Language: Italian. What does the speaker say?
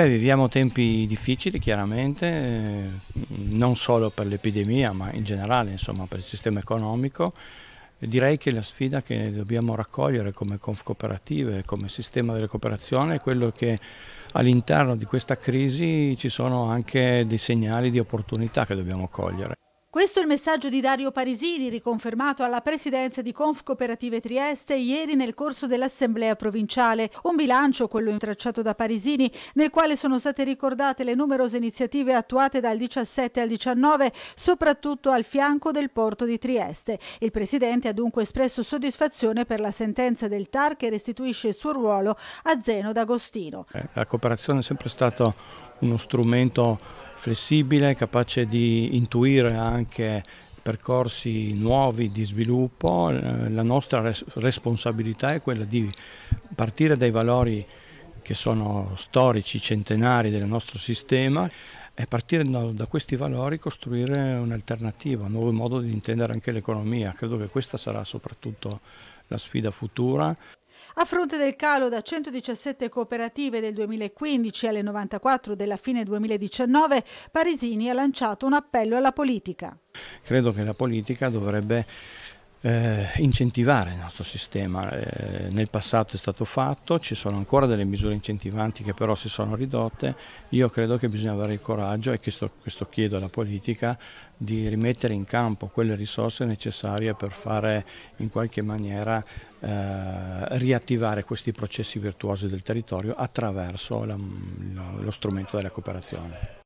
Beh, viviamo tempi difficili chiaramente, eh, non solo per l'epidemia ma in generale insomma, per il sistema economico. Direi che la sfida che dobbiamo raccogliere come conf cooperative, come sistema delle cooperazioni è quello che all'interno di questa crisi ci sono anche dei segnali di opportunità che dobbiamo cogliere. Questo è il messaggio di Dario Parisini, riconfermato alla presidenza di Conf Cooperative Trieste ieri nel corso dell'Assemblea provinciale. Un bilancio, quello intracciato da Parisini, nel quale sono state ricordate le numerose iniziative attuate dal 17 al 19, soprattutto al fianco del porto di Trieste. Il presidente ha dunque espresso soddisfazione per la sentenza del TAR che restituisce il suo ruolo a Zeno D'Agostino. Eh, la cooperazione è sempre stato uno strumento flessibile, capace di intuire anche percorsi nuovi di sviluppo, eh, la nostra res responsabilità è quella di partire dai valori che sono storici, centenari del nostro sistema e partire da, da questi valori costruire un'alternativa, un nuovo modo di intendere anche l'economia. Credo che questa sarà soprattutto la sfida futura. A fronte del calo da 117 cooperative del 2015 alle 94 della fine 2019, Parisini ha lanciato un appello alla politica. Credo che la politica dovrebbe eh, incentivare il nostro sistema. Eh, nel passato è stato fatto, ci sono ancora delle misure incentivanti che però si sono ridotte. Io credo che bisogna avere il coraggio, e questo, questo chiedo alla politica, di rimettere in campo quelle risorse necessarie per fare in qualche maniera eh, riattivare questi processi virtuosi del territorio attraverso la, lo strumento della cooperazione.